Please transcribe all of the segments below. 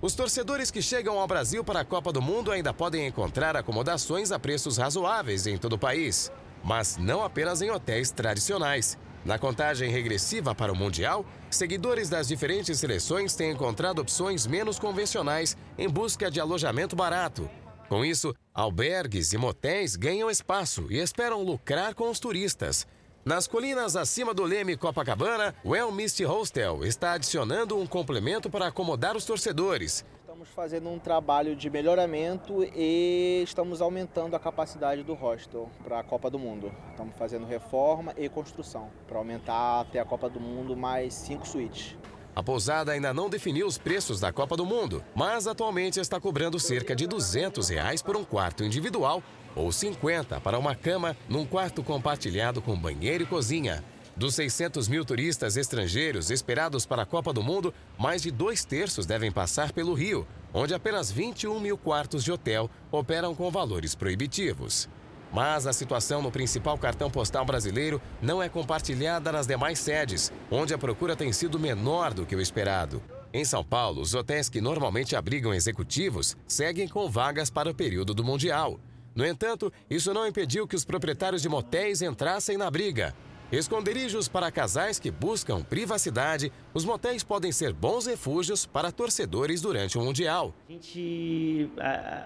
Os torcedores que chegam ao Brasil para a Copa do Mundo ainda podem encontrar acomodações a preços razoáveis em todo o país, mas não apenas em hotéis tradicionais. Na contagem regressiva para o Mundial, seguidores das diferentes seleções têm encontrado opções menos convencionais em busca de alojamento barato. Com isso, albergues e motéis ganham espaço e esperam lucrar com os turistas. Nas colinas acima do Leme Copacabana, o El Mist Hostel está adicionando um complemento para acomodar os torcedores. Estamos fazendo um trabalho de melhoramento e estamos aumentando a capacidade do hostel para a Copa do Mundo. Estamos fazendo reforma e construção para aumentar até a Copa do Mundo mais cinco suítes. A pousada ainda não definiu os preços da Copa do Mundo, mas atualmente está cobrando cerca de R$ 200 reais por um quarto individual ou 50 para uma cama num quarto compartilhado com banheiro e cozinha. Dos 600 mil turistas estrangeiros esperados para a Copa do Mundo, mais de dois terços devem passar pelo Rio, onde apenas 21 mil quartos de hotel operam com valores proibitivos. Mas a situação no principal cartão postal brasileiro não é compartilhada nas demais sedes, onde a procura tem sido menor do que o esperado. Em São Paulo, os hotéis que normalmente abrigam executivos seguem com vagas para o período do Mundial. No entanto, isso não impediu que os proprietários de motéis entrassem na briga, Esconderijos para casais que buscam privacidade, os motéis podem ser bons refúgios para torcedores durante o Mundial. A gente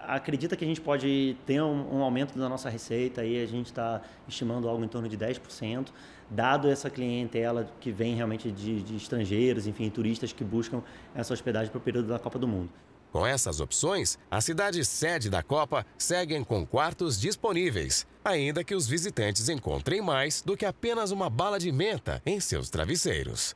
acredita que a gente pode ter um, aumento da nossa receita, e a gente está estimando algo em torno de 10%, dado essa clientela que vem realmente de, de estrangeiros, enfim, turistas que buscam essa hospedagem para o período da Copa do Mundo. Com essas opções, as cidades sede da Copa seguem com quartos disponíveis, ainda que os visitantes encontrem mais do que apenas uma bala de menta em seus travesseiros.